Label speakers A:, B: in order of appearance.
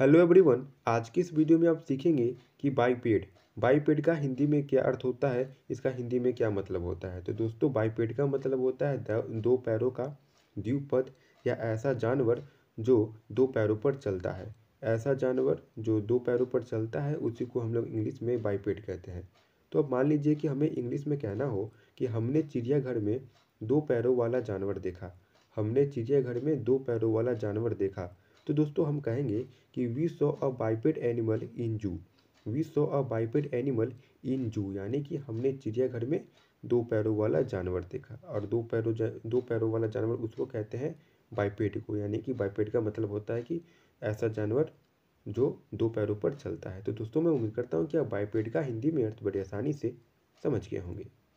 A: hello everyone आज की इस वीडियो में आप सीखेंगे कि बाईपेड बाईपेड का हिंदी में क्या अर्थ होता है इसका हिंदी में क्या मतलब होता है तो दोस्तों बाईपेड का मतलब होता है दो पैरों का द्विपद या ऐसा जानवर जो दो पैरों पर चलता है ऐसा जानवर जो दो पैरों पर चलता है उसी को हम लोग इंग्लिश में बाईपेड कहते हैं तो अब मान लीजिए कि हमें इंग्लिश में कहना हो कि हमने चिड़ियाघर में दो पैरों वाला जानवर देखा हमने चिड़ियाघर में दो पैरों वाला जानवर देखा तो दोस्तों हम कहेंगे कि we so a बाइपेड animal in जू we so a बाइपेड animal in जू यानी कि हमने चिड़ियाघर में दो पैरों वाला जानवर देखा और दो पैरों दो पैरों वाला जानवर उसको कहते हैं बाइपेड को यानी कि बाइपेड का मतलब होता है कि ऐसा जानवर जो दो पैरों पर चलता है तो दोस्तों मैं उम्मीद करता हूँ कि आप बाइपेड का हिंदी में अर्थ बड़ी आसानी से समझ गए होंगे